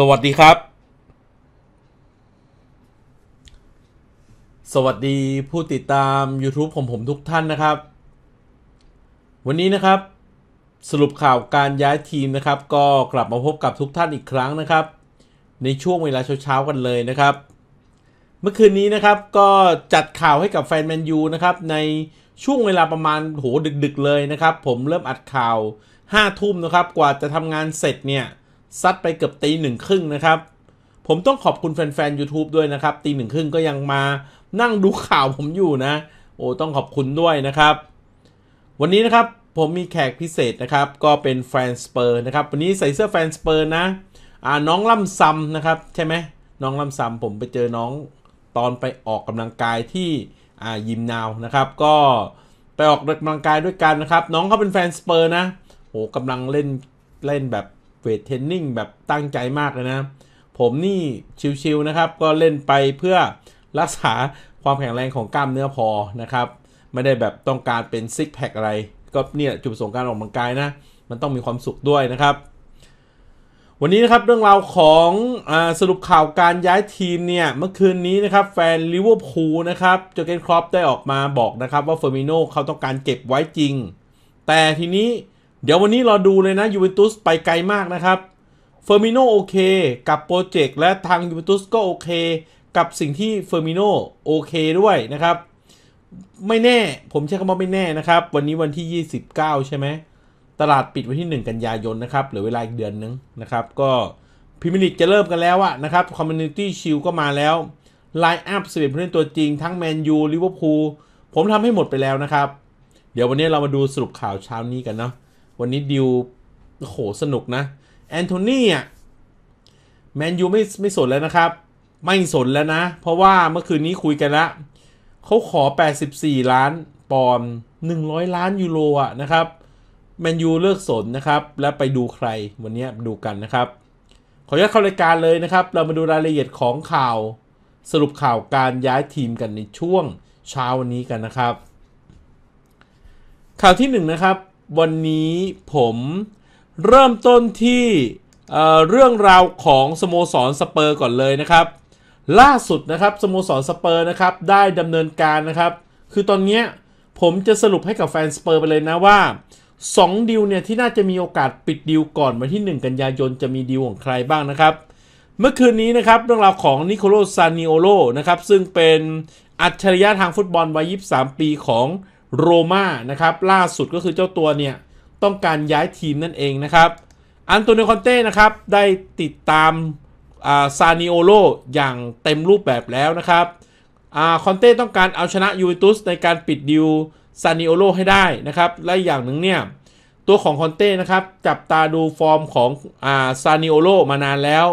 สวัสดีครับ สวัสดีผู้ติดตาม YouTube ผมผมทุกท่านนะครับ วันนี้นะครับ สรุปข่าวการย้ายทีมนะครับ ก็กลับมาพบกับทุกท่านอีกครั้งนะครับ ในช่วงเวลาเช้าๆกันเลยนะครับเมื่อคืนนี้นะครับก็จัดข่าวให้กับแฟนแมนยูนะครับ ในช่วงเวลาประมาณโหดึกๆเลยนะครับ ผมเริ่มอัดข่าว5ทุ่มนะครับกว่าจะทำงานเสร็จเนี่ยซัดไปเกือบตีหนึ่งครึ่งนะครับ ผมต้องขอบคุณแฟนๆ YouTube ด้วยนะครับตีหนึ่งครึ่งก็ยังมานั่งดูข่าวผมอยู่นะ โอ้ต้องขอบคุณด้วยนะครับ วันนี้นะครับผมมีแขกพิเศษนะครับ ก็เป็นแฟนสเปอร์นะครับ วันนี้ใส่เสื้อแฟนสเปอร์นะอ่าน้องล่ำซำนะครับ ใช่ไหมน้องล่ำซำผมไปเจอน้องตอนไปออกกำลังกายที่อ่ายิมนาวนะครับ ก็ไปออกกำลังกายด้วยกันนะครับ น้องเขาเป็นแฟนสเปอร์นะโอ้กำลังเล่นเล่นแบบทเทรนนิ่งแบบตั้งใจมากเลยนะ ผมนี่ชิวๆนะครับก็เล่นไปเพื่อรักษาความแข็งแรงของกล้ามเนื้อพอนะครับ ไม่ได้แบบต้องการเป็นซิกแพคอะไร ก็เนี่ยจุดประสงค์การออกกำลังกายนะ มันต้องมีความสุขด้วยนะครับ วันนี้นะครับเรื่องราวของอสรุปข่าวการย้ายทีมเนี่ย เมื่อคืนนี้นะครับแฟนลิเวอร์พูลนะครับจอเกนครอปได้ออกมาบอกนะครับว่าเฟอร์มิโนเขาต้องการเก็บไว้จริง แต่ทีนี้เดี๋ยววันนี้เราดูเลยนะยูเวนตุสไปไกลมากนะครับเฟอร์มิโนโอเคกับโปรเจกต์และทางยูเวนตุสก็โอเคกับสิ่งที่เฟอร์มิโนโอเคด้วยนะครับ ไม่แน่ผมใช้คำว่าไม่แน่นะครับ วันนี้วันที่ 29 ใช่ไหมตลาดปิดวันที่ 1 กันยายนนะครับเหลือเวลาอีกเดือนนึงนะครับ ก็พิมพ์ลิตจะเริ่มกันแล้วอะนะครับคอมมูนิตี้ชิลก็มาแล้วไลน์อัพสิบเอ็ดผู้เล่นตัวจริงทั้งแมนยูลิเวอร์พูลผมทำให้หมดไปแล้วนะครับ เดี๋ยววันนี้เรามาดูสรุปข่าวเช้านี้กันเนาะวันนี้ดิวโหสนุกนะแอนโทนีอ่ะแมนยูไม่ไม่สนแล้วนะครับไม่สนแล้วนะ เพราะว่าเมื่อคืนนี้คุยกันละเขาขอ 84 ล้านปอนด์ 100 ล้านยูโรอ่ะนะครับแมนยูเลิกสนนะครับ และไปดูใครวันนี้ดูกันนะครับ ขอยนุาเข้ารายการเลยนะครับ เรามาดูรายละเอียดของข่าวสรุปข่าวการย้ายทีมกันในช่วงเช้าวันนี้กันนะครับ ข่าวที่ 1นนะครับวันนี้ผมเริ่มต้นที่เเรื่องราวของสโมสรสเปอร์ก่อนเลยนะครับ ล่าสุดนะครับสโมสรสเปอร์นะครับได้ดำเนินการนะครับ คือตอนนี้ผมจะสรุปให้กับแฟนสเปอร์ไปเลยนะว่า2ดิวเนี่ยที่น่าจะมีโอกาสปิดดิวก่อนวันที่ 1 กันยายน จะมีดิวของใครบ้างนะครับ เมื่อคืนนี้นะครับเรื่องราวของนิโคลซานิโอโลนะครับ ซึ่งเป็นอัจฉริยะทางฟุตบอลวัย23 ปีของโรม่านะครับล่าสุดก็คือเจ้าตัวเนี่ย ต้องการย้ายทีมนั่นเองนะครับอันโตนิโคอนเต้นะครับ ได้ติดตามซานิโอโลอย่างเต็มรูปแบบแล้วนะครับคอนเต้ต้องการเอาชนะยูเวนตุสในการปิดดิวซานิโอโลให้ได้นะครับ และอย่างหนึ่งเนี่ย ตัวของคอนเต้นะครับ จับตาดูฟอร์มของซานิโอโลมานานแล้ว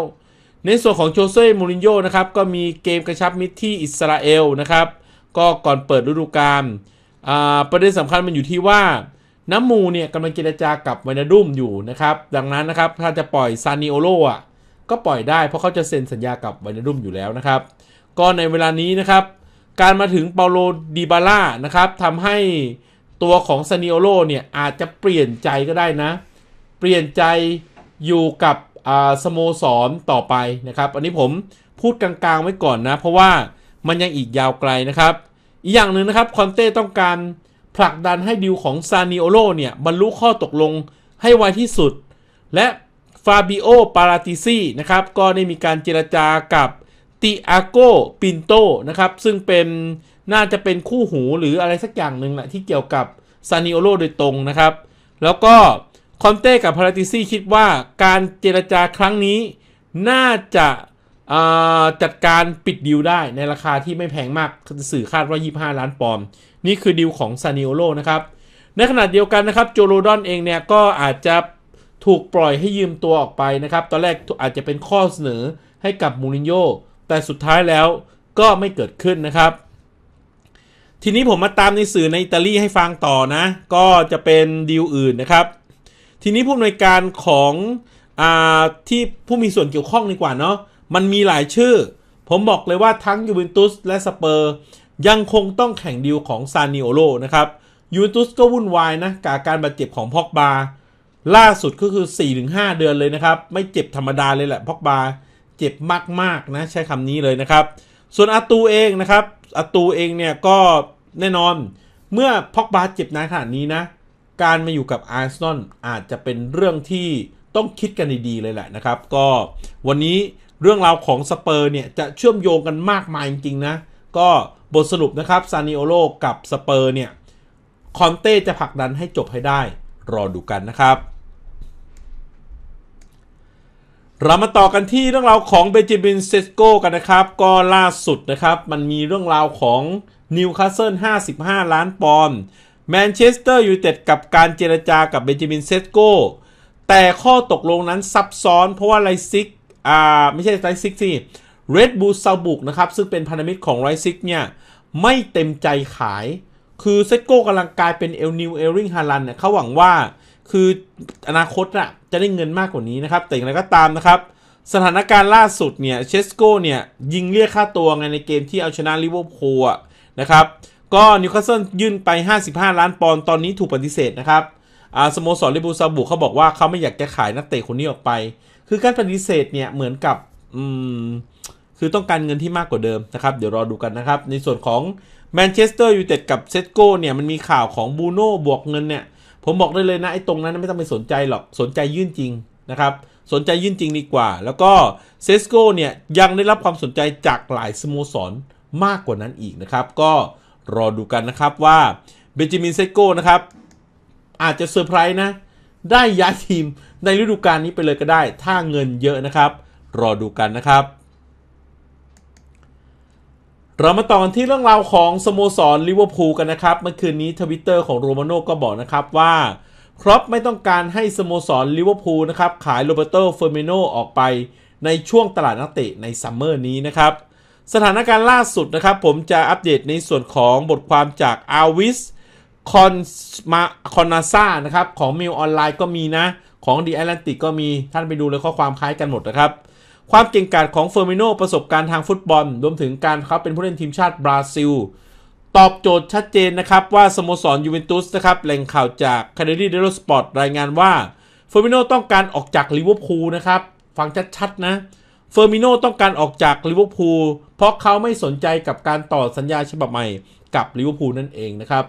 ในส่วนของโจเซ่ มูรินโญ่นะครับ ก็มีเกมกระชับมิตรที่อิสราเอลนะครับก็ก่อนเปิดฤดูกาลประเด็นสำคัญมันอยู่ที่ว่าน้ำมูเนี่ยกำลังเจรจากับไวนาดุมอยู่นะครับดังนั้นนะครับถ้าจะปล่อยซานิโอโลอ่ะก็ปล่อยได้เพราะเขาจะเซ็นสัญญากับไวนาดุมอยู่แล้วนะครับ ก็ในเวลานี้นะครับ การมาถึงเปาโลดีบาร่านะครับทำให้ตัวของซานิโอโลเนี่ยอาจจะเปลี่ยนใจก็ได้นะเปลี่ยนใจอยู่กับสโมสรต่อไปนะครับ อันนี้ผมพูดกลางๆไว้ก่อนนะ เพราะว่ามันยังอีกยาวไกลนะครับอีกอย่างหนึ่งนะครับคอนเต้ต้องการผลักดันให้ดิวของซานิโอโลเนี่ย บรรลุข้อตกลงให้ไวที่สุดและฟาบิโอ ปาราติซีนะครับ ก็ได้มีการเจรจากับติอาโกปินโตนะครับ ซึ่งเป็นน่าจะเป็นคู่หูหรืออะไรสักอย่างหนึ่งแหละที่เกี่ยวกับซานิโอโลโดยตรงนะครับ แล้วก็คอนเต้กับพาราติซีคิดว่าการเจรจาครั้งนี้น่าจะจัดการปิดดีลได้ในราคาที่ไม่แพงมาก สื่อคาดว่า25 ล้านปอนด์นี่คือดีลของซานิโอโลนะครับ ในขณะเดียวกันนะครับ โจโรดอนเองเนี่ย ก็อาจจะถูกปล่อยให้ยืมตัวออกไปนะครับ ตอนแรกอาจจะเป็นข้อเสนอให้กับมูรินโญ่แต่สุดท้ายแล้วก็ไม่เกิดขึ้นนะครับ ทีนี้ผมมาตามในสื่อในอิตาลีให้ฟังต่อนะ ก็จะเป็นดีลอื่นนะครับ ทีนี้ผู้อำนวยการของอที่ผู้มีส่วนเกี่ยวข้องดีกว่าเนาะมันมีหลายชื่อ ผมบอกเลยว่าทั้งยูเวนตุสและสเปอร์ยังคงต้องแข่งดีลของซานิโอโลนะครับยูเวนตุสก็วุ่นวายนะกับการบาดเจ็บของพอกบา ล่าสุดก็คือ 4-5 เดือนเลยนะครับ ไม่เจ็บธรรมดาเลยแหละพอกบาเจ็บมากๆนะใช้คำนี้เลยนะครับ ส่วนอาตูเองนะครับอาตูเองเนี่ยก็แน่นอนเมื่อพอกบาเจ็บนานขนาดนี้นะ การมาอยู่กับอาร์เซนอลอาจจะเป็นเรื่องที่ต้องคิดกันดีๆเลยแหละนะครับก็วันนี้เรื่องราวของสเปอร์เนี่ยจะเชื่อมโยงกันมากมายจริงๆนะ ก็บทสรุปนะครับซานิโอโลกับสเปอร์เนี่ยคอนเต้จะผลักดันให้จบให้ได้ รอดูกันนะครับ เรามาต่อกันที่เรื่องราวของเบจิมินเซสโกกันนะครับ ก็ล่าสุดนะครับ มันมีเรื่องราวของนิวคาสเซิล55 ล้านปอนด์แมนเชสเตอร์ยูไนเต็ดกับการเจรจากับเบนจามินเซสโกแต่ข้อตกลงนั้นซับซ้อนเพราะว่าไลซิกอ่าไม่ใช่ไรซิกสิ Red Bull ซาบุกนะครับซึ่งเป็นพันธมิตรของไรซิกเนี่ยไม่เต็มใจขายคือเซโก้กำลังกลายเป็นเอลนิวเอลริงฮารันเนี่ยเขาหวังว่าคืออนาคตอะจะได้เงินมากกว่านี้นะครับแต่อย่างไรก็ตามนะครับสถานการณ์ล่าสุดเนี่ยเชสโก้เนี่ยยิงเรียกค่าตัวไงในเกมที่เอาชนะลิเวอร์พูลนะครับก็นิวคาสเซิลยื่นไป 55 ล้านปอนด์ตอนนี้ถูกปฏิเสธนะครับอ่าสโมสรลิบูซาบุกเขาบอกว่าเขาไม่อยากจะขายนักเตะคนนี้ออกไปคือการปฏิเสธเนี่ยเหมือนกับอืมคือต้องการเงินที่มากกว่าเดิมนะครับ เดี๋ยวรอดูกันนะครับ ในส่วนของแมนเชสเตอร์ยูไนเต็ดกับเซตโกเนี่ยมันมีข่าวของบูโน่บวกเงินเนี่ย ผมบอกได้เลยนะ ไอ้ตรงนั้นไม่ต้องไปสนใจหรอกสนใจยื่นจริงนะครับ สนใจยื่นจริงดีกว่า แล้วก็เซสโกเนี่ยยังได้รับความสนใจจากหลายสโมสรมากกว่านั้นอีกนะครับก็รอดูกันนะครับว่าเบนจามินเซโกนะครับอาจจะเซอร์ไพรส์นะได้ย้ายทีมในฤดูกาลนี้ไปเลยก็ได้ถ้าเงินเยอะนะครับ รอดูกันนะครับ เรามาต่อกันที่เรื่องราวของสโมสรลิเวอร์พูลกันนะครับ เมื่อคืนนี้ทวิตเตอร์ของโรมาโน่ก็บอกนะครับว่าครอปไม่ต้องการให้สโมสรลิเวอร์พูลนะครับ ขายโรเบโตเฟอร์มิโนออกไปในช่วงตลาดนักเตะในซัมเมอร์นี้นะครับ สถานการณ์ล่าสุดนะครับ ผมจะอัปเดตในส่วนของบทความจากอาวิสคอนมาคอนนาซ่านะครับของมิวออนไลน์ก็มีนะของด h e อ t l a นติกก็มีท่านไปดูเลยข้อความคล้ายกันหมดนะครับ ความเก่งกาจของเฟอร์มิโนประสบการณ์ทางฟุตบอล รวมถึงการเขาเป็นผู้เล่นทีมชาติบราซิล ตอบโจทย์ชัดเจนนะครับว่า สโมสรยูเวนตุสนะครับแหล่งข่าวจากคาเดรีเดโรสปอร์ตรายงานว่าเฟอร์มิโนต้องการออกจากลิเวอร์พูลนะครับ ฟังชัดๆนะเฟอร์มิโนต้องการออกจากลิเวอร์พูลเพราะเขาไม่สนใจกับการต่อสัญญาฉบับใหม่กับลิเวอร์พูลนั่นเองนะครับ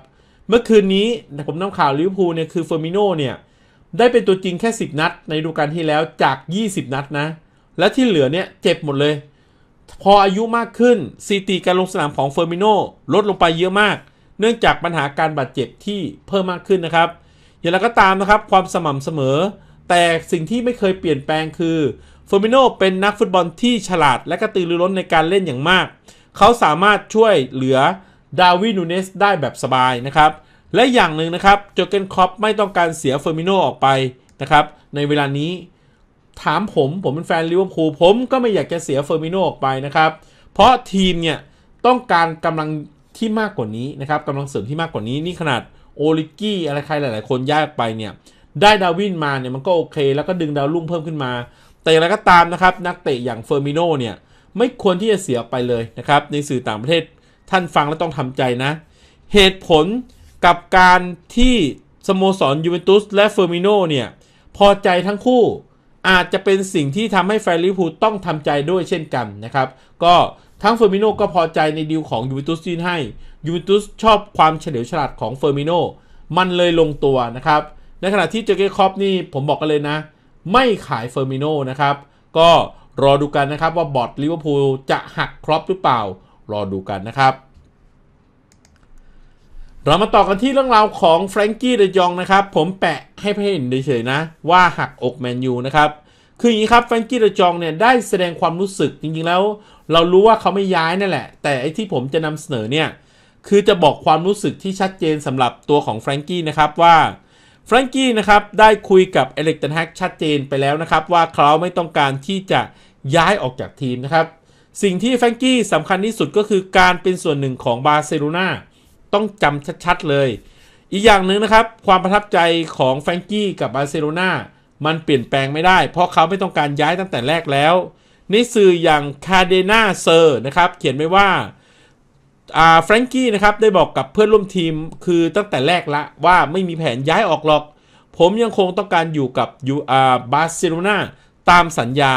เมื่อคืนนี้ผมนำข่าวลิเวอร์พูลเนี่ยคือเฟอร์มิโนเนี่ยได้เป็นตัวจริงแค่ 10 นัด ในฤดูกาลที่แล้วจาก 20 นัด นะ และที่เหลือเนี่ย เจ็บหมดเลย พออายุมากขึ้นซีตีการลงสนามของเฟอร์มิโนลดลงไปเยอะมาก เนื่องจากปัญหาการบาดเจ็บที่เพิ่มมากขึ้นนะครับอย่างไรก็ตามนะครับความสม่ำเสมอ แต่สิ่งที่ไม่เคยเปลี่ยนแปลงคือเฟอร์มิโนเป็นนักฟุตบอลที่ฉลาดและกระตือรือร้นในการเล่นอย่างมาก เขาสามารถช่วยเหลือดาวินูเนสได้แบบสบายนะครับและอย่างหนึ่งนะครับโจเกนคอปไม่ต้องการเสียเฟอร์มิโนออกไปนะครับ ในเวลานี้ ถามผมผมเป็นแฟนลิเวอร์พูลผมก็ไม่อยากจะเสียเฟอร์มิโนออกไปนะครับ เพราะทีมเนี่ยต้องการกำลังที่มากกว่านี้นะครับกำลังเสริมที่มากกว่านี้นี่ขนาดโอลิกี้อะไรใครหลายๆ คนยากไปเนี่ยได้ดาวินมาเนี่ยมันก็โอเค แล้วก็ดึงดาวรุ่งเพิ่มขึ้นมา แต่อย่างไรก็ตามนะครับนักเตะอย่างเฟอร์มิโนเนี่ยไม่ควรที่จะเสียไปเลยนะครับในสื่อต่างประเทศ ท่านฟังแล้วต้องทำใจนะ เหตุผลกับการที่สโมสรยูเวนตุสและเฟอร์มิโนเนี่ย พอใจทั้งคู่อาจจะเป็นสิ่งที่ทำให้ แฟนลิเวอร์พูลต้องทำใจด้วยเช่นกันนะครับ ก็ทั้งเฟอร์มิโนก็พอใจในดีลของยูเวนตุสที่ให้ยูเวนตุสชอบความเฉลียวฉลาดของเฟอร์มิโนมันเลยลงตัวนะครับ ในขณะที่เจเก้คอปนี่ผมบอกกันเลยนะ ไม่ขายเฟอร์มิโนนะครับ ก็รอดูกันนะครับว่าบอร์ดลิเวอร์พูลจะหักครอปหรือเปล่า รอดูกันนะครับเรามาต่อกันที่เรื่องราวของแฟรงกี้เดยองนะครับ ผมแปะให้เพื่อนเฉยๆนะ ว่าหักอกแมนยูนะครับ คืออย่างนี้ครับแฟรงกี้เดยองเนี่ยได้แสดงความรู้สึกจริงๆแล้ว เรารู้ว่าเขาไม่ย้ายนั่นแหละ แต่ไอ้ที่ผมจะนำเสนอเนี่ย คือจะบอกความรู้สึกที่ชัดเจนสำหรับตัวของแฟรงกี้นะครับว่าแฟรงกี้นะครับได้คุยกับเอเล็กตันแฮกชัดเจนไปแล้วนะครับว่าเขาไม่ต้องการที่จะย้ายออกจากทีมนะครับสิ่งที่แฟรงกี้สำคัญที่สุดก็คือการเป็นส่วนหนึ่งของบาร์เซโลนาต้องจำชัด ๆ เลย อีกอย่างหนึ่งนะครับความประทับใจของแฟรงกี้กับบาร์เซโลนามันเปลี่ยนแปลงไม่ได้ เพราะเขาไม่ต้องการย้ายตั้งแต่แรกแล้วในสื่ออย่างคาเดนาเซอร์นะครับเขียนไว้ว่าแฟรงกี้นะครับได้บอกกับเพื่อนร่วมทีมคือตั้งแต่แรกละว่าไม่มีแผนย้ายออกหรอกผมยังคงต้องการอยู่กับยูอาบาร์เซโลนาตามสัญญา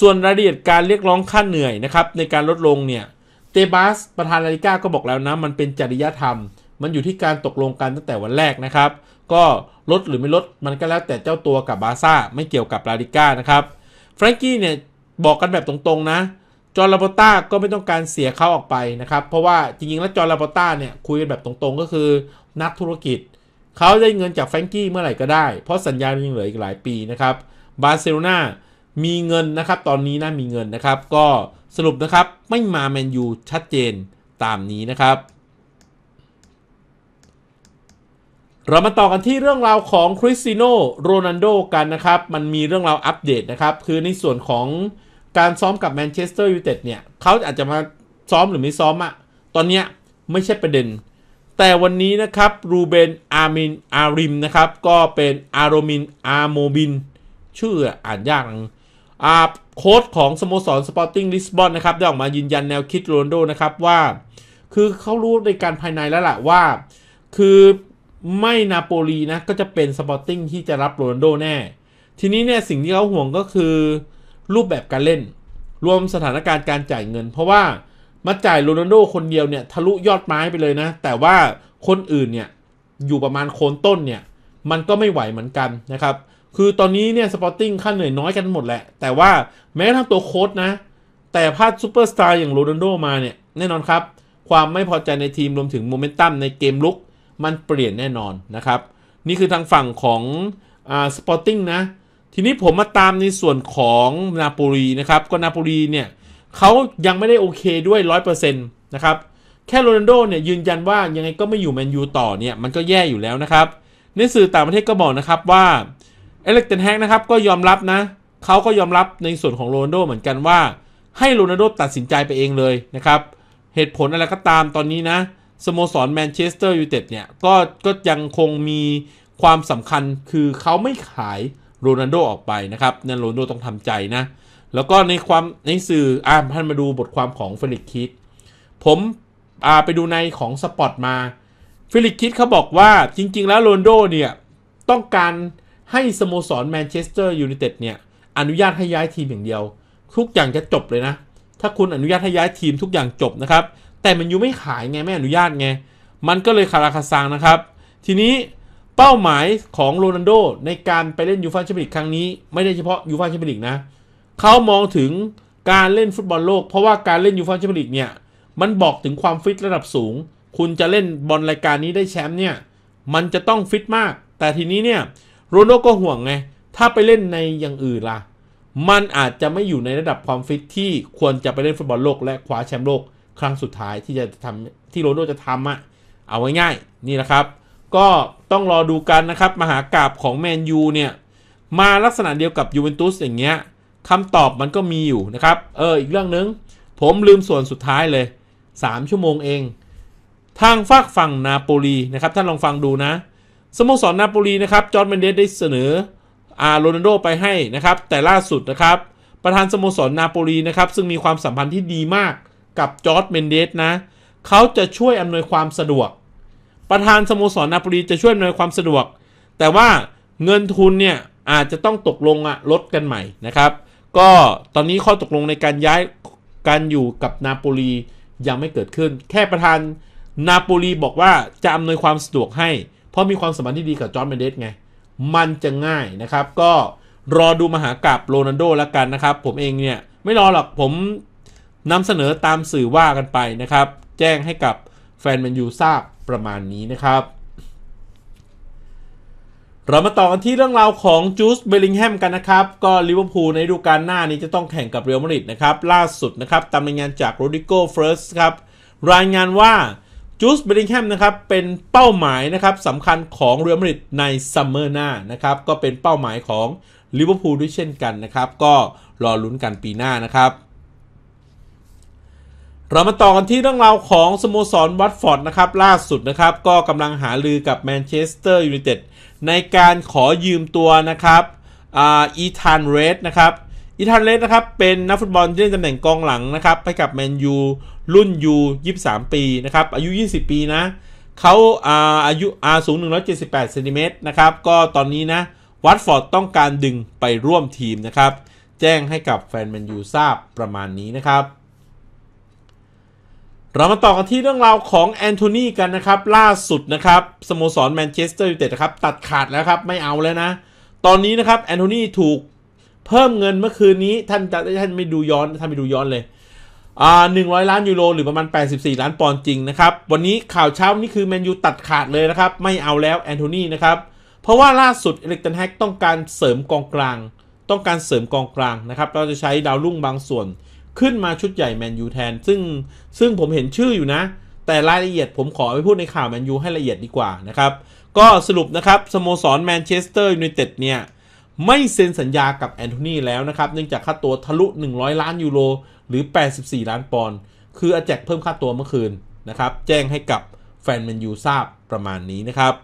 ส่วนรายละเอียดการเรียกร้องค่าเหนื่อยนะครับในการลดลงเนี่ยเตบัสประธานลาลิก้าก็บอกแล้วนะมันเป็นจริยธรรม มันอยู่ที่การตกลงกันตั้งแต่วันแรกนะครับ ก็ลดหรือไม่ลดมันก็แล้วแต่เจ้าตัวกับบาซ่าไม่เกี่ยวกับลาลิก้านะครับแฟรงกี้เนี่ยบอกกันแบบตรงๆนะจอร์ลาปต้าก็ไม่ต้องการเสียเขาออกไปนะครับ เพราะว่าจริงๆ แล้วจอร์ลาปต้าเนี่ยคุยกันแบบตรงๆก็คือ นักธุรกิจ เขาได้เงินจากแฟรงกี้เมื่อไหร่ก็ได้เพราะสัญญายังเหลืออีกหลายปีนะครับบาร์เซโลนามีเงินนะครับตอนนี้นะมีเงินนะครับ ก็สรุปนะครับไม่มาแมนยูชัดเจนตามนี้นะครับ เรามาต่อกันที่เรื่องราวของคริสติโนโรนันโดกันนะครับ มันมีเรื่องราวอัปเดตนะครับ คือในส่วนของการซ้อมกับแมนเชสเตอร์ยูไนเต็ดเนี่ยเขาอาจจะมาซ้อมหรือไม่ซ้อมอะตอนเนี้ยไม่ใช่ประเด็น แต่วันนี้นะครับรูเบนอามินอาริมนะครับก็เป็นอารมินอาโมบินชื่ออ่านยากนะโค้ดของ สโมสร สปอร์ติ้งลิสบอนนะครับได้ออกมายืนยันแนวคิดโรนโดนะครับว่า คือเขารู้ในการภายในแล้วแหละว่า คือไม่นาโปลีนะก็จะเป็นสปอร์ติ้งที่จะรับโรนโดแน่ ทีนี้เนี่ยสิ่งที่เขาห่วงก็คือรูปแบบการเล่น รวมสถานการณ์การจ่ายเงิน เพราะว่ามาจ่ายโรนโดคนเดียวเนี่ย ทะลุยอดไม้ไปเลยนะ แต่ว่าคนอื่นเนี่ยอยู่ประมาณโคนต้นเนี่ยมันก็ไม่ไหวเหมือนกันนะครับคือตอนนี้เนี่ยสปอร์ติ้งค่าเหนื่อยน้อยกันหมดแหละ แต่ว่าแม้ทั้งตัวโค้ดนะ แต่พลาดซูเปอร์สตาร์อย่างโรนัลโดมาเนี่ย แน่นอนครับ ความไม่พอใจในทีมรวมถึงโมเมนตัมในเกมลุกมันเปลี่ยนแน่นอนนะครับ นี่คือทางฝั่งของสปอร์ติ้งนะ ทีนี้ผมมาตามในส่วนของนาโปลีนะครับ ก็นาโปลีเนี่ยเขายังไม่ได้โอเคด้วย 100%นะครับแค่โรนัลโดเนี่ยยืนยันว่ายังไงก็ไม่อยู่แมนยูต่อเนี่ยมันก็แย่อยู่แล้วนะครับในสื่อต่างประเทศก็บอกนะครับว่าเอเล็กเตนแฮกนะครับก็ยอมรับนะเขาก็ยอมรับในส่วนของโรนัลโดเหมือนกันว่าให้โรนัลโดตัดสินใจไปเองเลยนะครับ เหตุผลอะไรก็ตามตอนนี้นะ สโมสรแมนเชสเตอร์ยูไนเต็ดเนี่ยก็ก็ยังคงมีความสำคัญคือเขาไม่ขายโรนัลโดออกไปนะครับ นั่นโรนัลโดต้องทำใจนะ แล้วก็ในความในสื่ออ่าท่านมาดูบทความของเฟลิกคิด ผมอ่าไปดูในของสปอตมาเฟลิกคิดเขาบอกว่าจริงๆ แล้วโรนัลโดเนี่ยต้องการให้สโมสรแมนเชสเตอร์ยูไนเต็ดเนี่ยอนุญาตให้ย้ายทีมอย่างเดียวทุกอย่างจะจบเลยนะ ถ้าคุณอนุญาตให้ย้ายทีมทุกอย่างจบนะครับ แต่มันยูไม่ขายไงไม่อนุญาตไงมันก็เลยคาราคาซังนะครับทีนี้เป้าหมายของโรนัลโดในการไปเล่นยูฟ่าแชมเปี้ยนส์ครั้งนี้ไม่ได้เฉพาะยูฟ่าแชมเปี้ยนส์นะเขามองถึงการเล่นฟุตบอลโลก เพราะว่าการเล่นยูฟ่าแชมเปี้ยนส์เนี่ยมันบอกถึงความฟิตระดับสูง คุณจะเล่นบอลรายการนี้ได้แชมป์เนี่ยมันจะต้องฟิตมาก แต่ทีนี้เนี่ยโรนโดก็ห่วงไง ถ้าไปเล่นในอย่างอื่นล่ะ มันอาจจะไม่อยู่ในระดับความฟิตที่ควรจะไปเล่นฟุตบอลโลกและคว้าแชมป์โลก ครั้งสุดท้ายที่จะทำที่โรนโดจะทำอะเอาไว้ง่ายนี่นะครับ ก็ต้องรอดูกันนะครับ มหากราบของแมนยูเนี่ย มาลักษณะเดียวกับยูเวนตุสอย่างเงี้ยคำตอบมันก็มีอยู่นะครับ เอออีกเรื่องนึง ผมลืมส่วนสุดท้ายเลย 3 ชั่วโมงเอง ทางฝากฝั่งนาโปลีนะครับท่านลองฟังดูนะสโมสรนาโปลีนะครับจอร์นเมนเดสได้เสนออาโรนัลโดไปให้นะครับแต่ล่าสุดนะครับ ประธานสโมสรนาโปลีนะครับซึ่งมีความสัมพันธ์ที่ดีมากกับจอร์ดเมนเดสนะเขาจะช่วยอำนวยความสะดวก ประธานสโมสรนาโปลีจะช่วยอำนวยความสะดวก แต่ว่าเงินทุนเนี่ยอาจจะต้องตกลงอะลดกันใหม่นะครับ ก็ตอนนี้ข้อตกลงในการย้ายการอยู่กับนาโปลียังไม่เกิดขึ้น แค่ประธานนาโปลีบอกว่าจะอำนวยความสะดวกให้พราะมีความสมัครที่ดีกับจอร์นเมเดสไง มันจะง่ายนะครับ ก็รอดูมหากราบโรนันโดแล้วกันนะครับ ผมเองเนี่ย ไม่รอหรอก ผมนำเสนอตามสื่อว่ากันไปนะครับ แจ้งให้กับแฟนแมนยูทราบประมาณนี้นะครับ เรามาต่อกันที่เรื่องราวของจูสเบลลิงแฮมกันนะครับ ก็ลิเวอร์พูลในฤดูกาลหน้านี้จะต้องแข่งกับเรอัลมาดริดนะครับ ล่าสุดนะครับตามรายงานจากโรดิโกเฟิร์สครับ รายงานว่าจูสเบลิงแฮมนะครับเป็นเป้าหมายนะครับสำคัญของเรอัลมาดริดในซัมเมอร์หน้านะครับก็เป็นเป้าหมายของลิเวอร์พูลด้วยเช่นกันนะครับ ก็รอลุ้นกันปีหน้านะครับ เรามาต่อกันที่เรื่องราวของสโมสรวัตฟอร์ดนะครับล่าสุดนะครับ ก็กำลังหาลือกับแมนเชสเตอร์ยูไนเต็ดในการขอยืมตัวนะครับอีธานเรดนะครับอิทานเลสนะครับเป็นนักฟุตบอลที่เล่นตำแหน่งกองหลังนะครับไปกับแมนยูรุ่นยู23 ปีนะครับอายุ 20 ปีนะเขาอาอายุอาสูง 178เซนติเมตรนะครับก็ตอนนี้นะวัตฟอร์ดต้องการดึงไปร่วมทีมนะครับแจ้งให้กับแฟนแมนยูทราบประมาณนี้นะครับ เรามาต่อกันที่เรื่องราวของแอนโทนีกันนะครับล่าสุดนะครับสโมสรแมนเชสเตอร์ยูไนเต็ดครับตัดขาดแล้วครับไม่เอาแล้วนะ ตอนนี้นะครับแอนโทนีถูกเพิ่มเงินเมื่อคืนนี้ท่านจะท่านไม่ดูย้อนท่านไปดูย้อนเลย อ่าหนึ่งร้อยล้านยูโรหรือประมาณ 84 ล้านปอนด์จริงนะครับ วันนี้ข่าวเช้านี่คือแมนยูตัดขาดเลยนะครับ ไม่เอาแล้วแอนโทนีนะครับ เพราะว่าล่าสุดเอลิกตันแฮกต้องการเสริมกองกลาง ต้องการเสริมกองกลาง นะครับเราจะใช้ดาวรุ่งบางส่วน ขึ้นมาชุดใหญ่แมนยูแทน ซึ่งซึ่งผมเห็นชื่ออยู่นะ แต่รายละเอียดผมขอไปพูดในข่าวแมนยูให้ละเอียดดีกว่านะครับก็สรุปนะครับสโมสรแมนเชสเตอร์ยูไนเต็ดเนี่ยไม่เซ็นสัญญากับแอนโทนีแล้วนะครับเนื่องจากค่าตัวทะลุ 100 ล้านยูโรหรือ 84 ล้านปอนด์คืออาแจกเพิ่มค่าตัวเมื่อคืนนะครับ แจ้งให้กับแฟนแมนยูทราบประมาณนี้นะครับ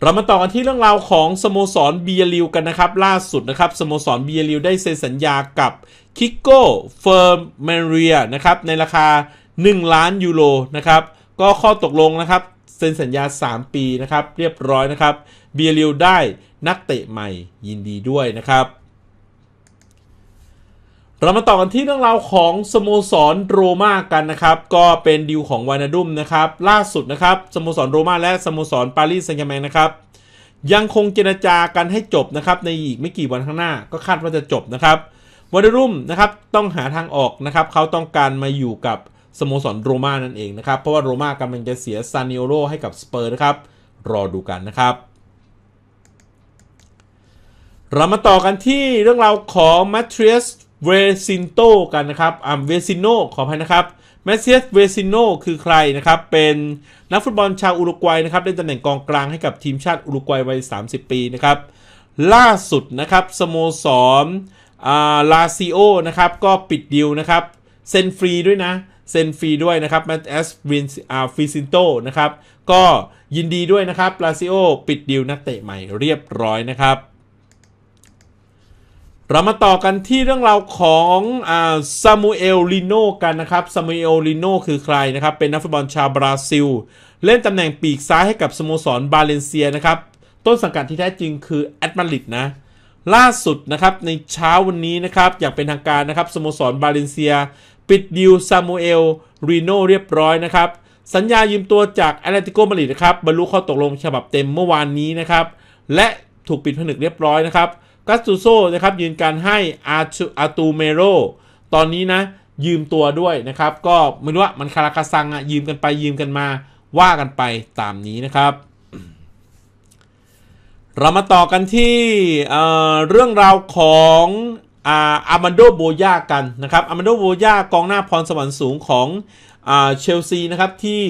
เรามาต่อกันที่เรื่องราวของสโมสรเบียริวกันนะครับ ล่าสุดนะครับ สโมสรเบียริวได้เซ็นสัญญากับคิโก้เฟิร์มแมนเรียนะครับ ในราคา 1 ล้านยูโรนะครับก็ข้อตกลงนะครับเซ็นสัญญา 3 ปีนะครับ เรียบร้อยนะครับเบียริวได้นักเตะใหม่ยินดีด้วยนะครับ เรามาต่อกันที่เรื่องราวของสโมสรโรม่ากันนะครับ ก็เป็นดีลของวานาดุมนะครับ ล่าสุดนะครับสโมสรโรม่าและสโมสรปารีสแซงต์แร์แมงนะครับ ยังคงเจรจากันให้จบนะครับ ในอีกไม่กี่วันข้างหน้าก็คาดว่าจะจบนะครับวานาดุมนะครับต้องหาทางออกนะครับเขาต้องการมาอยู่กับสโมสรโรม่านั่นเองนะครับเพราะว่าโรม่ากำลังจะเสียซานิโอโรให้กับสเปอร์นะครับรอดูกันนะครับเรามาต่อกันที่เรื่องราวของมัตเทีสเวซินโตกันนะครับอ่าเวซินโนขออภัยนะครับแมสเซียสเวซินโนคือใครนะครับ เป็นนักฟุตบอลชาวอุรุกวัยนะครับ เล่นตำแหน่งกองกลางให้กับทีมชาติอุรุกวัย วัย 30 ปีนะครับ ล่าสุดนะครับสโมสรลาซิโอนะครับ ก็ปิดดิวนะครับ เซ็นฟรีด้วยนะ เซ็นฟรีด้วยนะครับแมตแอสวินอาฟิซินโตนะครับ ก็ยินดีด้วยนะครับ ลาซิโอปิดดิวนักเตะใหม่เรียบร้อยนะครับเรามาต่อกันที่เรื่องราวของซามูเอลลิโนกันนะครับ ซามูเอลลิโนคือใครนะครับ เป็นนักฟุตบอลชาวบราซิล เล่นตำแหน่งปีกซ้ายให้กับ สโมสรบาเลนเซีย นะครับ ต้นสังกัดที่แท้จริงคือ แอตมาลิดนะ ล่าสุดนะครับ ในเช้าวันนี้นะครับ อย่างเป็นทางการนะครับ สโมสรบาเลนเซีย ปิดดิวซามูเอลริโนเรียบร้อยนะครับ สัญญายืมตัวจากแอตเลติโก มาดริดนะครับ บรรลุข้อตกลงฉบับเต็มเมื่อวานนี้นะครับ และถูกปิดผนึกเรียบร้อยนะครับกัสตูโซนะครับยืนการให้อาตูเมโรตอนนี้นะยืมตัวด้วยนะครับ ก็ไม่รู้ว่ามันคาราคาซังอะยืมกันไปยืมกันมาว่ากันไปตามนี้นะครับ เรามาต่อกันที่เเรื่องราวของอามันโดโบยากันนะครับอามันโดโบยากองหน้าพรสวรรค์สูงของเชลซีนะครับที่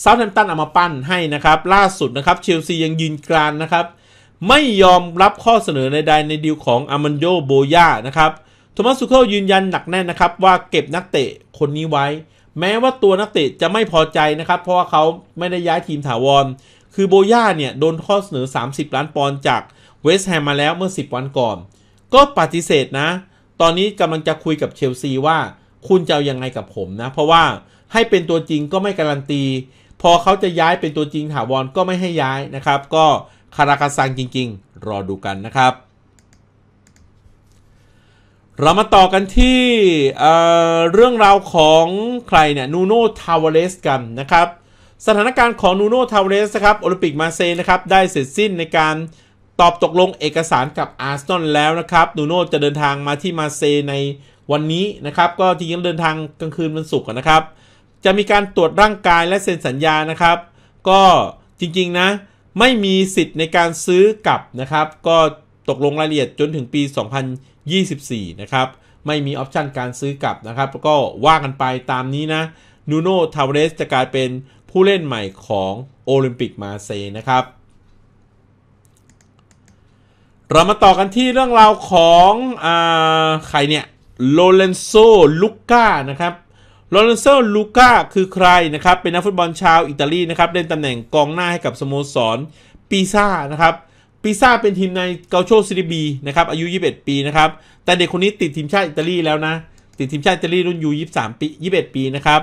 เซาท์แฮมตันเอามาปั้นให้นะครับ ล่าสุดนะครับเชลซียังยืนกรานนะครับไม่ยอมรับข้อเสนอใดๆในดีลของอามันโยโบยานะครับโทมัสซูเคิลยืนยันหนักแน่นนะครับว่าเก็บนักเตะคนนี้ไว้ แม้ว่าตัวนักเตะจะไม่พอใจนะครับ เพราะว่าเขาไม่ได้ย้ายทีมถาวร คือโบย่าเนี่ย โดนข้อเสนอ 30 ล้านปอนด์จาก เวสต์แฮมมาแล้วเมื่อ 10 วันก่อน ก็ปฏิเสธนะ ตอนนี้กำลังจะคุยกับเชลซีว่า คุณจะเอายังไงกับผมนะ เพราะว่าให้เป็นตัวจริงก็ไม่การันตี พอเขาจะย้ายเป็นตัวจริงถาวรก็ไม่ให้ย้ายนะครับ ก็คาราคาซังจริงๆ รอดูกันนะครับ เรามาต่อกันที่เเรื่องราวของใครเนี่ยนูโน่ทาวเวรสกันนะครับ สถานการณ์ของนูโน่ทาวเวรสนะครับโอลิมปิกมาเซนะครับได้เสร็จสิ้นในการตอบตกลงเอกสารกับอาร์ซอนแล้วนะครับนูโน่จะเดินทางมาที่มาเซในวันนี้นะครับ ก็จริงๆเดินทางกลางคืนวันศุกร์นะครับ จะมีการตรวจร่างกายและ เซ็นสัญญานะครับ ก็จริงๆนะไม่มีสิทธิ์ในการซื้อกลับนะครับ ก็ตกลงรายละเอียดจนถึงปี 2024 นะครับ ไม่มีออปชันการซื้อกลับนะครับ ก็ว่ากันไปตามนี้นะนูโน่ทาวเรสจะกลายเป็นผู้เล่นใหม่ของโอลิมปิกมาเซนะครับ เรามาต่อกันที่เรื่องราวของอใครเนี่ยโลเลนโซลูก้านะครับโรนัลโซลูก้าคือใครนะครับ เป็นนักฟุตบอลชาวอิตาลีนะครับ เล่นตำแหน่งกองหน้าให้กับสโมสรปีซ่านะครับปีซ่าเป็นทีมในเกาโชซิลิบีนะครับ อายุ 21 ปีนะครับ แต่เด็กคนนี้ติดทีมชาติอิตาลีแล้วนะ ติดทีมชาติอิตาลีรุ่นยู23 ปี 21 ปีนะครับ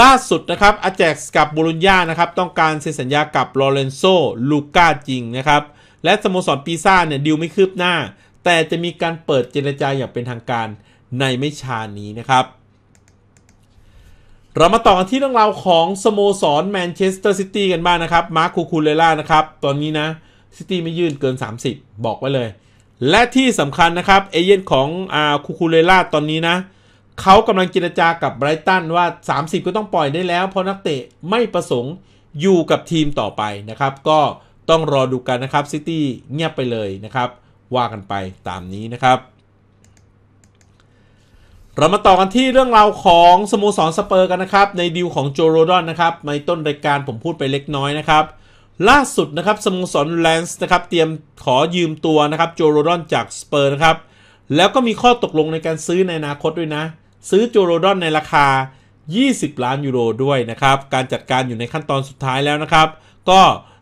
ล่าสุดนะครับอาแจกกับโบโลญญา นะครับ ต้องการเซ็นสัญญากับโรเลนโซลูก้าจริงนะครับ และสโมสรปีซ่าเนี่ยดิวไม่คืบหน้า แต่จะมีการเปิดเจรจาอย่างเป็นทางการในไม่ช้านี้นะครับเรามาต่อกันที่เรื่องราวของสโมสรแมนเชสเตอร์ซิตี้กันบ้างนะครับ มาร์คคูคูเลล่านะครับ ตอนนี้นะซิตี้ไม่ยื่นเกิน30 บอกไว้เลย และที่สำคัญนะครับเอเย่นของอาคูคูเลล่าตอนนี้นะเขากำลังเจรจากับไบรตันว่า 30 ก็ต้องปล่อยได้แล้ว เพราะนักเตะไม่ประสงค์อยู่กับทีมต่อไปนะครับ ก็ต้องรอดูกันนะครับซิตี้เงียบไปเลยนะครับว่ากันไปตามนี้นะครับเรามาต่อกันที่เรื่องราวของสโมสรสเปอร์กันนะครับ ในดีลของโจโรดอน นะครับในต้นรายการผมพูดไปเล็กน้อยนะครับ ล่าสุดนะครับสโมสรแลนส์นะครับ เตรียมขอยืมตัวนะครับโจโรดอนจากสเปอร์นะครับ แล้วก็มีข้อตกลงในการซื้อในอนาคตด้วยนะ ซื้อโจโรดอนในราคา 20 ล้านยูโรด้วยนะครับการจัดการอยู่ในขั้นตอนสุดท้ายแล้วนะครับ ก็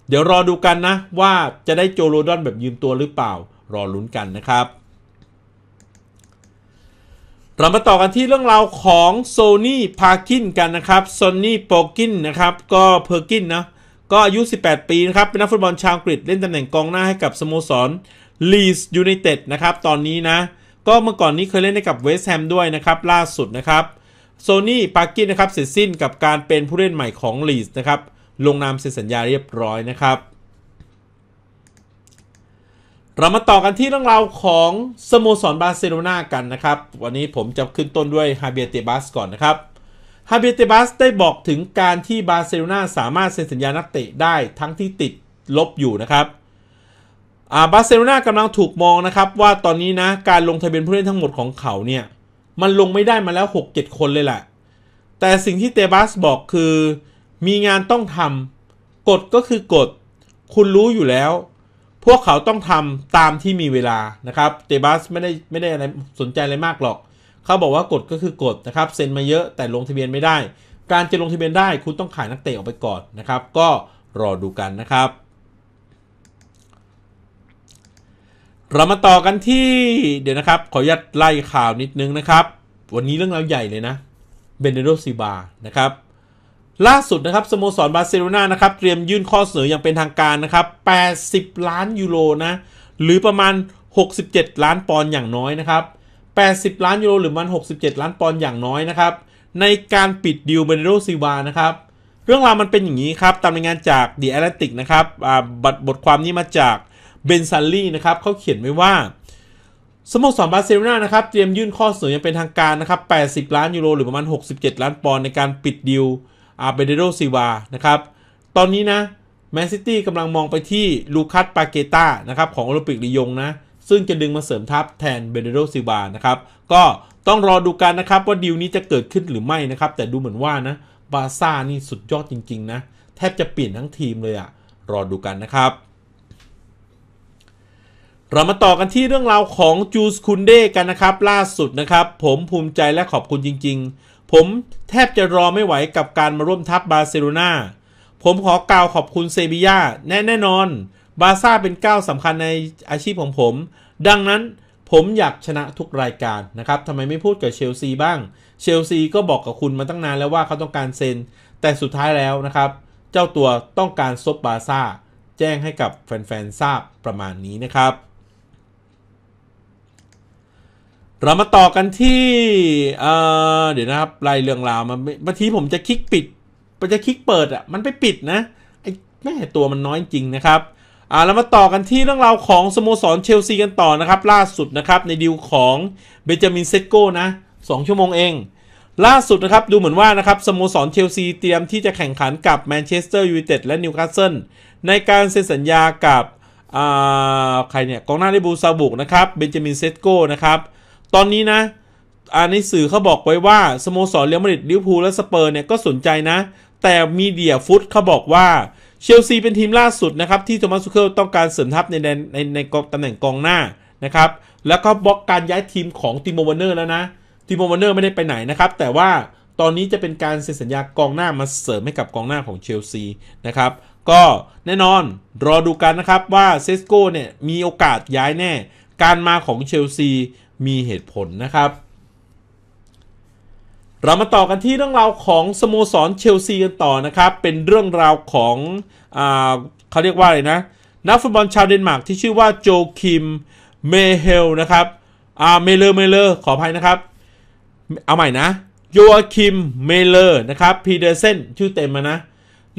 เดี๋ยวรอดูกันนะว่าจะได้โจโรดอนแบบยืมตัวหรือเปล่ารอลุ้นกันนะครับเรามาต่อกันที่เรื่องราวของโซนี่พาร์กินกันนะครับ โซนี่โปกินนะครับ ก็เพอร์กินนะก็อายุ 18 ปีนะครับ เป็นนักฟุตบอลชาวอังกฤษเล่นตำแหน่งกองหน้าให้กับสโมสรลีสยูไนเต็ดนะครับ ตอนนี้นะ ก็เมื่อก่อนนี้เคยเล่นให้กับเวสต์แฮมด้วยนะครับ ล่าสุดนะครับ โซนี่พาร์กินนะครับ เสร็จสิ้นกับการเป็นผู้เล่นใหม่ของลีสนะครับ ลงนามเซ็นสัญญาเรียบร้อยนะครับเรามาต่อกันที่เรื่องราวของสโมสรบาร์เซโลนากันนะครับ วันนี้ผมจะขึ้นต้นด้วยฮาเบียเตบัสก่อนนะครับฮาเบียเตบัสได้บอกถึงการที่บาร์เซโลนาสามารถเซ็นสัญญานักเตะได้ทั้งที่ติดลบอยู่นะครับบาร์เซโลนากำลังถูกมองนะครับว่าตอนนี้นะ การลงทะเบียนผู้เล่นทั้งหมดของเขาเนี่ย มันลงไม่ได้มาแล้ว 6-7 คนเลยแหละ แต่สิ่งที่เตบัสบอกคือมีงานต้องทำกฎก็คือกฎคุณรู้อยู่แล้วพวกเขาต้องทำตามที่มีเวลานะครับเตบัสไม่ได้ไม่ได้อะไรสนใจอะไรมากหรอกเขาบอกว่ากฎก็คือกฎนะครับเซ็นมาเยอะแต่ลงทะเบียนไม่ได้ การจะลงทะเบียนได้คุณต้องขายนักเตะออกไปก่อนนะครับ ก็รอดูกันนะครับ เรามาต่อกันที่ เดี๋ยวนะครับ ขอยัดไล่ข่าวนิดนึงนะครับ วันนี้เรื่องราวใหญ่เลยนะเบนเดโรซิบานะครับล่าสุดนะครับ สโมสรบาร์เซโลนานะครับเตรียมยื่นข้อเสนออย่างเป็นทางการ นะครับ80 ล้านยูโรนะ หรือประมาณ 67 ล้านปอนด์อย่างน้อยนะครับ80 ล้านยูโรหรือมัน67 ล้านปอนด์อย่างน้อยนะครับในการปิดดิวเบเนโรซิวานะครับ เรื่องราวมันเป็นอย่างนี้ครับ ตามรายงานจาก The Atlantic นะครับบทบทความนี้มาจากเบนซัลลี่นะครับเขาเขียนไว้ว่าสโมสรบาร์เซโลนานะครับเตรียมยื่นข้อเสนออย่างเป็นทางการนะครับ80 ล้านยูโรหรือประมาณ 67 ล้านปอนด์ในการปิดดิวอาเบเดโรซิวานะครับ ตอนนี้นะแมนซิตี้กำลังมองไปที่ลูคัสปาเกตานะครับ ของโอลิมปิกลียงนะซึ่งจะดึงมาเสริมทัพแทนเบเดโรซิวานะครับ ก็ต้องรอดูกันนะครับ ว่าดีลนี้จะเกิดขึ้นหรือไม่นะครับ แต่ดูเหมือนว่านะบาซ่านี่สุดยอดจริง ๆ นะ แทบจะเปลี่ยนทั้งทีมเลยอะรอดูกันนะครับ เรามาต่อกันที่เรื่องราวของจูสคุนเด้กันนะครับล่าสุดนะครับผมภูมิใจและขอบคุณจริง ๆผมแทบจะรอไม่ไหวกับการมาร่วมทัพบาร์เซโลนา ผมขอกล่าวขอบคุณเซบียาแน่แน่นอน บาซ่าเป็นก้าวสำคัญในอาชีพของผม ดังนั้นผมอยากชนะทุกรายการนะครับ ทำไมไม่พูดกับเชลซีบ้าง เชลซีก็บอกกับคุณมาตั้งนานแล้วว่าเขาต้องการเซ็น แต่สุดท้ายแล้วนะครับ เจ้าตัวต้องการซบบาซ่า แจ้งให้กับแฟนๆทราบประมาณนี้นะครับเรามาต่อกันที่เดี๋ยวนะครับ รายเรื่องราวมันบางทีผมจะคลิกปิดมันจะคลิกเปิดอ่ะมันไปปิดนะ ไอ้แม่ตัวมันน้อยจริงนะครับอ่าเรามาต่อกันที่เรื่องราวของสโมสรเชลซีกันต่อนะครับ ล่าสุดนะครับ ในดิวของเบนจามินเซโก้นะสองชั่วโมงเอง ล่าสุดนะครับ ดูเหมือนว่านะครับ สโมสรเชลซีเตรียมที่จะแข่งขันกับแมนเชสเตอร์ยูไนเต็ดและนิวคาสเซิลในการเซ็นสัญญากับอ่าใครเนี่ย กองหน้าลิบูซาบุกนะครับ เบนจามินเซโก้นะครับตอนนี้นะอ่าในสื่อเขาบอกไว้ว่า สโมสรเรอัลมาดริดลิเวอร์พูลและ สเปอร์เนี่ยก็สนใจนะ แต่มีเดียฟุตเขาบอกว่า เชลซีเป็นทีมล่าสุดนะครับที่โทมัสซูเคิลต้องการเสริมทัพในในในในตำแหน่งกองหน้านะครับ แล้วก็บล็อกการย้ายทีมของ ติโมวันเนอร์ แล้วนะ ติโมวันเนอร์ไม่ได้ไปไหนนะครับ แต่ว่าตอนนี้จะเป็นการเซ็นสัญญากองหน้ามาเสริมให้กับกองหน้าของเชลซีนะครับ ก็แน่นอนรอดูกันนะครับว่าเซสโก้เนี่ยมีโอกาสย้ายแน่ การมาของเชลซีมีเหตุผลนะครับ เรามาต่อกันที่เรื่องราวของสโมสรเชลซีกันต่อนะครับ เป็นเรื่องราวของอเขาเรียกว่าอะไรนะ นักฟุตบอลชาวเดนมาร์กที่ชื่อว่าโจคิมเมเฮลนะครับอาเมเลอร์เมเลอร์ขออภัยนะครับ เอาใหม่นะโยอคิมเมเลอร์นะครับ พีเดอร์เซนชื่อเต็มมานะ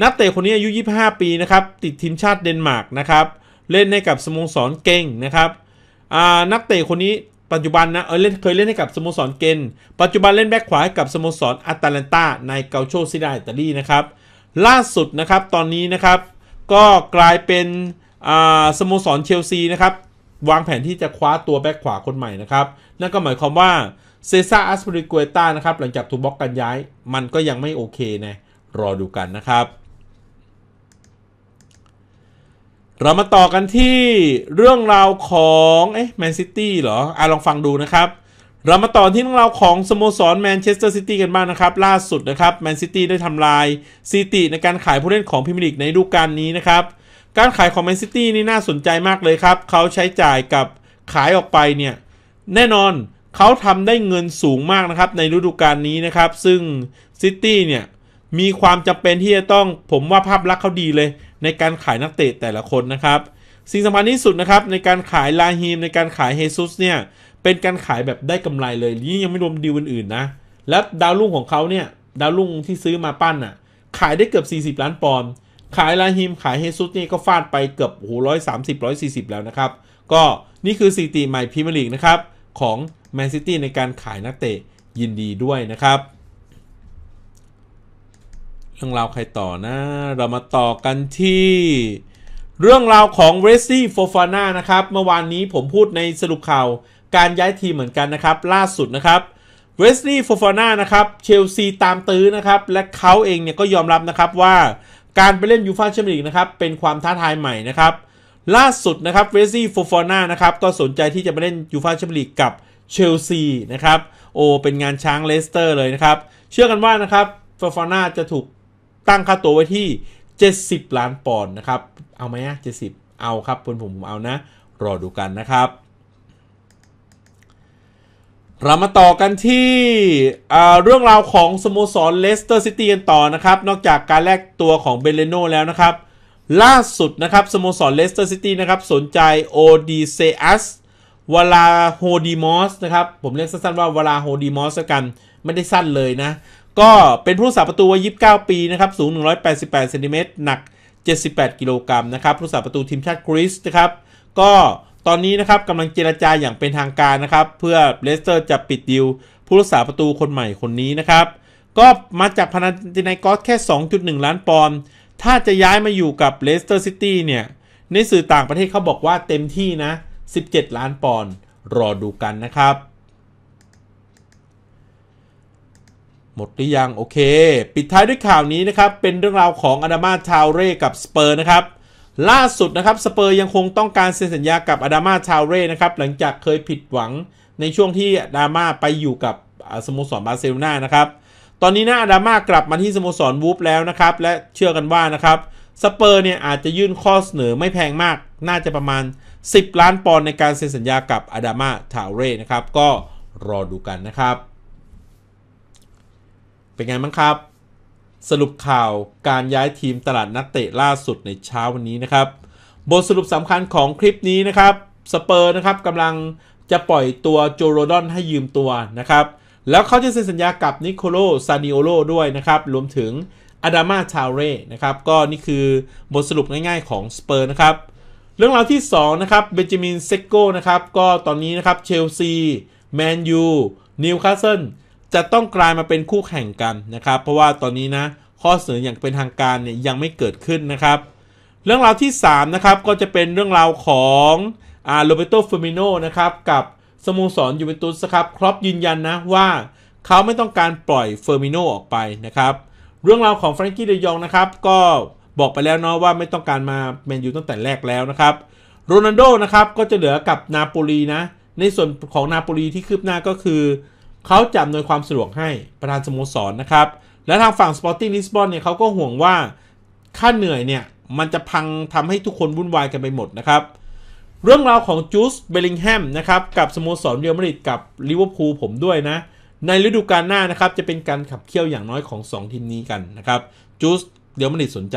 นักเตะคนนี้อายุ 25 ปีนะครับ ติดทีมชาติเดนมาร์กนะครับ เล่นให้กับสโมสรเก่งนะครับ นักเตะคนนี้ปัจจุบันนะเออเล่นเคยเล่นให้กับสโมสรเกน ปัจจุบันเล่นแบ็คขวาให้กับสโมสรอัตแลนตาในเกาโชซิดาอิตาลีนะครับ ล่าสุดนะครับ ตอนนี้นะครับ ก็กลายเป็นสโมสรเชลซีนะครับ วางแผนที่จะคว้าตัวแบ็คขวาคนใหม่นะครับ นั่นก็หมายความว่าเซซ่าอัสปริกเวต้านะครับหลังจากถูกบล็อกกันย้าย มันก็ยังไม่โอเคนะ รอดูกันนะครับเรามาต่อกันที่เรื่องราวของเอ๊ะแมนซิตี้เหรออ่ะลองฟังดูนะครับ เรามาต่อที่เรื่องราวของสโมสรแมนเชสเตอร์ซิตี้กันบ้างนะครับ ล่าสุดนะครับแมนซิตี้ได้ทำลายสถิติในการขายผู้เล่นของพิมลิกในฤดูกาลนี้นะครับการขายของแมนซิตี้นี่น่าสนใจมากเลยครับเขาใช้จ่ายกับขายออกไปเนี่ยแน่นอนเขาทำได้เงินสูงมากนะครับในฤดูกาลนี้นะครับ ซึ่งซิตี้เนี่ยมีความจำเป็นที่จะต้องผมว่าภาพลักษณ์เขาดีเลยในการขายนักเตะแต่ละคนนะครับ สิ่งสำคัญที่สุดนะครับ ในการขายลาฮีมในการขายเฮซุสเนี่ยเป็นการขายแบบได้กำไรเลยนี่ยังไม่รวมดีลอื่นๆนะ และดาวรุ่งของเขาเนี่ยดาวรุ่งที่ซื้อมาปั้นอ่ะขายได้เกือบ 40 ล้านปอนด์ขายลาฮิมขายเฮซุสเนี่ยก็ฟาดไปเกือบโหร้อยสามสิบร้อยสี่สิบแล้วนะครับ ก็นี่คือสถิติใหม่พิม์ลีกนะครับของแมนซิตี้ในการขายนักเตะยินดีด้วยนะครับเรื่องราวใครต่อนะ เรามาต่อกันที่เรื่องราวของเรซี่โฟฟาน่านะครับ เมื่อวานนี้ผมพูดในสรุปข่าวการย้ายทีมเหมือนกันนะครับล่าสุดนะครับเรสลี่ฟอฟาน่านะครับเชลซีตามตื้อนะครับและเขาเองเนี่ยก็ยอมรับนะครับว่าการไปเล่นยูฟ่าแชมเปี้ยนลีกนะครับเป็นความท้าทายใหม่นะครับล่าสุดนะครับเวสลี่ฟอฟาน่านะครับก็สนใจที่จะไปเล่นยูฟ่าแชมเปี้ยนลีกกับเชลซีนะครับโอเป็นงานช้างเลสเตอร์เลยนะครับเชื่อกันว่านะครับฟอฟาน่าจะถูกตั้งค่าตัวไว้ที่ 70 ล้านปอนด์นะครับ เอาไหมอะ70 เอาครับคุณนผมผมเอานะ รอดูกันนะครับ เรามาต่อกันที่เรื่องราวของสโมสรเลสเตอร์ซิตี้กันต่อนะครับ นอกจากการแลกตัวของเบเลโนแล้วนะครับ ล่าสุดนะครับ สโมสรเลสเตอร์ซิตี้นะครับ สนใจโอดีเซอัสวลาโฮดีมอสนะครับ ผมเรียกสั้นๆว่าวลาโฮดีมอสกัน ไม่ได้สั้นเลยนะก็เป็นผู้สาประตูวัย29 ปีนะครับ สูง 188เซนติเมตรหนัก 78 กิโลกรัมนะครับ ผู้สาประตูทีมชาติกรีซนะครับ ก็ตอนนี้นะครับกำลังเจราจาอย่างเป็นทางการนะครับ เพื่อเลสเตอร์จะปิดดิวผู้รักษาประตูคนใหม่คนนี้นะครับ ก็มาจากพนันตินายกอสแค่ 2.1 ล้านปอนด์ถ้าจะย้ายมาอยู่กับเลสเตอร์ซิตี้เนี่ย ในสื่อต่างประเทศเขาบอกว่าเต็มที่นะ 17 ล้านปอนด์รอดูกันนะครับหมดหรือยังโอเค ปิดท้ายด้วยข่าวนี้นะครับ เป็นเรื่องราวของอดามาชาวเร่กับสเปอร์นะครับ ล่าสุดนะครับสเปอร์ยังคงต้องการเซ็นสัญญากับอดามาชาวเร่นะครับ หลังจากเคยผิดหวังในช่วงที่อดามาไปอยู่กับสโมสรบาร์เซโลนานะครับ ตอนนี้นะอดามากลับมาที่สโมสรวูฟแล้วนะครับ และเชื่อกันว่านะครับสเปอร์เนี่ย อาจจะยื่นข้อเสนอไม่แพงมากน่าจะประมาณ10 ล้านปอนด์ในการเซ็นสัญญากับอดามาทาวเร่นะครับก็รอดูกันนะครับเป็นไงบ้างครับ สรุปข่าวการย้ายทีมตลาดนักเตะล่าสุดในเช้าวันนี้นะครับ บทสรุปสำคัญของคลิปนี้นะครับสเปอร์นะครับกำลังจะปล่อยตัวโจโรดอนให้ยืมตัวนะครับ แล้วเขาจะเซ็นสัญญากับนิโคโลซานิโอโลด้วยนะครับรวมถึงอาดามาชาเร่นะครับ ก็นี่คือบทสรุปง่ายๆของสเปอร์นะครับ เรื่องราวที่ 2 นะครับเบนจามินเซโก้นะครับก็ตอนนี้นะครับเชลซีแมนยูนิวคาสเซิลจะต้องกลายมาเป็นคู่แข่งกันนะครับ เพราะว่าตอนนี้นะข้อเสนออย่างเป็นทางการเนี่ยยังไม่เกิดขึ้นนะครับ เรื่องราวที่ 3 นะครับก็จะเป็นเรื่องราวของอาโรเบโตเฟอร์มิโนนะครับกับสโมสรยูเวนตุสครับครอปยืนยันนะว่าเขาไม่ต้องการปล่อยเฟอร์มิโนออกไปนะครับ เรื่องราวของแฟรงกี้เดยองนะครับ ก็บอกไปแล้วเนาะว่าไม่ต้องการมาแมนยูตั้งแต่แรกแล้วนะครับโรนัลโดนะครับก็จะเหลือกับนาโปลีนะในส่วนของนาโปลีที่คืบหน้าก็คือเขาจะอำนวยความสะดวกให้ประธานสโมสรนนะครับ และทางฝั่ง Sporting Lisbon เนี่ยเขาก็ห่วงว่าค่าเหนื่อยเนี่ยมันจะพังทำให้ทุกคนวุ่นวายกันไปหมดนะครับ เรื่องราวของจูสเบลิงแฮมนะครับ กับสโมสรเรียลมาดริดกับลิเวอร์พูลผมด้วยนะ ในฤดูกาลหน้านะครับ จะเป็นการขับเคี่ยวอย่างน้อยของ 2 ทีมนี้กันนะครับจูสเรียวมาดริดสนใจ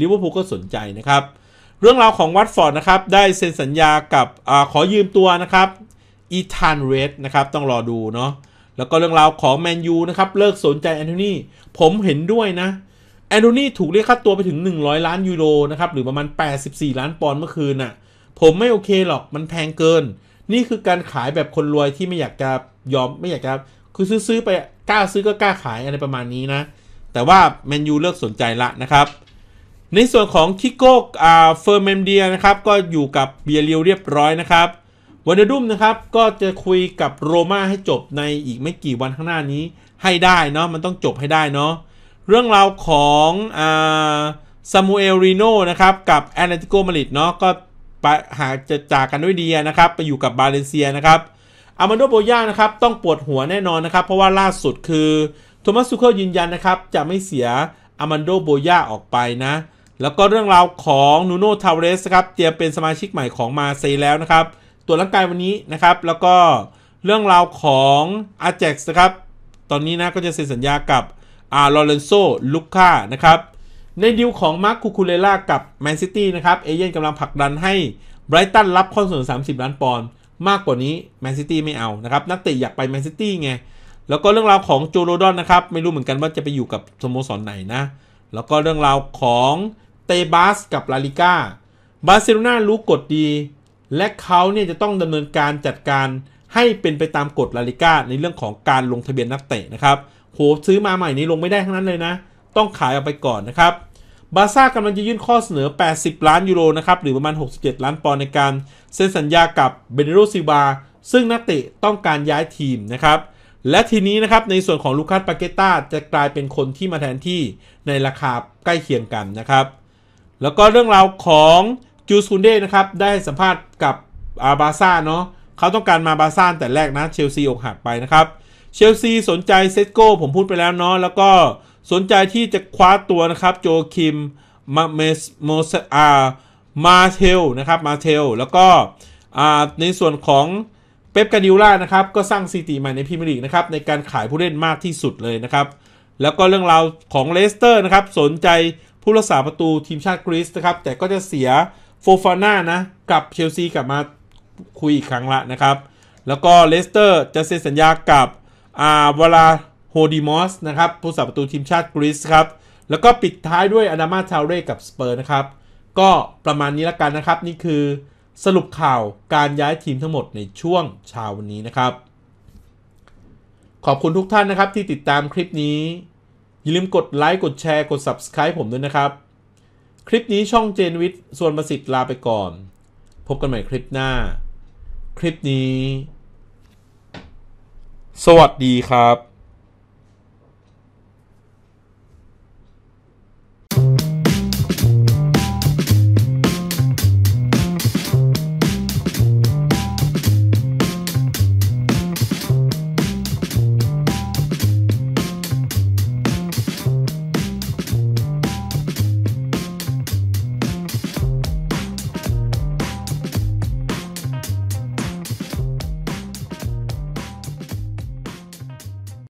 ลิเวอร์พูลก็สนใจนะครับเรื่องราวของวัตฟอร์ดนะครับได้เซ็นสัญญากับอขอยืมตัวนะครับอีธานเรดนะครับต้องรอดูเนาะแล้วก็เรื่องราวของแมนยูนะครับเลิกสนใจแอนโทนีผมเห็นด้วยนะแอนโทนีถูกเรียกค่าตัวไปถึง 100 ล้านยูโรนะครับ หรือประมาณ 84 ล้านปอนด์เมื่อคืนน่ะ ผมไม่โอเคหรอกมันแพงเกิน นี่คือการขายแบบคนรวยที่ไม่อยากจะยอมไม่อยากจะคือซื้อไปกล้าซื้อก็กล้าขายอะไรประมาณนี้นะ แต่ว่าแมนยูเลิกสนใจละนะครับ ในส่วนของคิโก้เฟอร์เมนเดียนะครับก็อยู่กับเบียเรียวเรียบร้อยนะครับวันเดอร์ดุมนะครับ ก็จะคุยกับโรม่าให้จบในอีกไม่กี่วันข้างหน้านี้ให้ได้เนาะมันต้องจบให้ได้เนาะเรื่องราวของอ่าซามูเอลรีโนนะครับ กับแอตเลติโกมาริดเนาะก็ไปหาจะจากกันด้วยดีนะครับ ไปอยู่กับบาเลนเซียนะครับอามาโดโบย่านะครับ ต้องปวดหัวแน่นอนนะครับ เพราะว่าล่าสุดคือโทมัสซูเคิลยืนยันนะครับ จะไม่เสียอามันโดโบย่าออกไปนะ แล้วก็เรื่องราวของนูโน่ทาวเรสครับเตรียมเป็นสมาชิกใหม่ของมาเซแล้วนะครับตรวจร่างกายวันนี้นะครับ แล้วก็เรื่องราวของอาแจ็กส์นะครับ ตอนนี้นะก็จะเซ็นสัญญากับอาลอเรนโซลูค่านะครับ ในดิวของมาร์คคูคูเลล่ากับแมนซิตี้นะครับเอเย่นกำลังผลักดันให้ไบรตันรับข้อเสนอ30ล้านปอนด์มากกว่านี้แมนซิตี้ไม่เอานะครับ นักเตะอยากไปแมนซิตี้ไง แล้วก็เรื่องราวของโจโรดอนนะครับ ไม่รู้เหมือนกันว่าจะไปอยู่กับสโมสรไหนนะ แล้วก็เรื่องราวของเตบาส กับลาลิก้าบาร์เซโลนารู้กฎดีและเขาเนี่ยจะต้องดำเนินการจัดการให้เป็นไปตามกฎลาลิก้าในเรื่องของการลงทะเบียนนักเตะนะครับ โหซื้อมาใหม่นี้ลงไม่ได้ทั้งนั้นเลยนะ ต้องขายออกไปก่อนนะครับบาซ่ากำลังจะยื่นข้อเสนอ 80 ล้านยูโรนะครับ หรือประมาณ 67 ล้านปอนด์ในการเซ็นสัญญากับเบเนโรซิบา ซึ่งนักเตะต้องการย้ายทีมนะครับ และทีนี้นะครับในส่วนของลูคัสปาเกต้าจะกลายเป็นคนที่มาแทนที่ในราคาใกล้เคียงกันนะครับ แล้วก็เรื่องราวของจูสคุนเด้นะครับ ได้สัมภาษณ์กับอาบาซ่าเนาะ เขาต้องการมาบาซ่าแต่แรกนะเชลซีอกหักไปนะครับ เชลซีสนใจเซตโก้ผมพูดไปแล้วเนาะแล้วก็สนใจที่จะคว้าตัวนะครับโจคิมมาเมสโมซอามาเทลนะครับมาเทลแล้วก็ในส่วนของเป๊ปกาดิล่านะครับ ก็สร้างสถิติใหม่ในพรีเมียร์ลีกนะครับ ในการขายผู้เล่นมากที่สุดเลยนะครับ แล้วก็เรื่องราวของเลสเตอร์นะครับ สนใจผู้รักษาประตูทีมชาติกรีซนะครับแต่ก็จะเสียโฟฟาน่านะกับเชลซีกลับมาคุยอีกครั้งละนะครับ แล้วก็เลสเตอร์จะเซ็นสัญญากับอาวลาโฮดิมอสนะครับ ผู้สาประตูทีมชาติกรีซครับ แล้วก็ปิดท้ายด้วยอนามาชาวเร่กับสเปอร์นะครับก็ประมาณนี้ละกันนะครับนี่คือสรุปข่าวการย้ายทีมทั้งหมดในช่วงเช้าวันนี้นะครับ ขอบคุณทุกท่านนะครับที่ติดตามคลิปนี้ อย่าลืมกดไลค์กดแชร์กด Subscribe ผมด้วยนะครับคลิปนี้ช่องเจนวิทย์ส่วนประสิทธิ์ลาไปก่อน พบกันใหม่คลิปหน้า คลิปนี้ สวัสดีครับ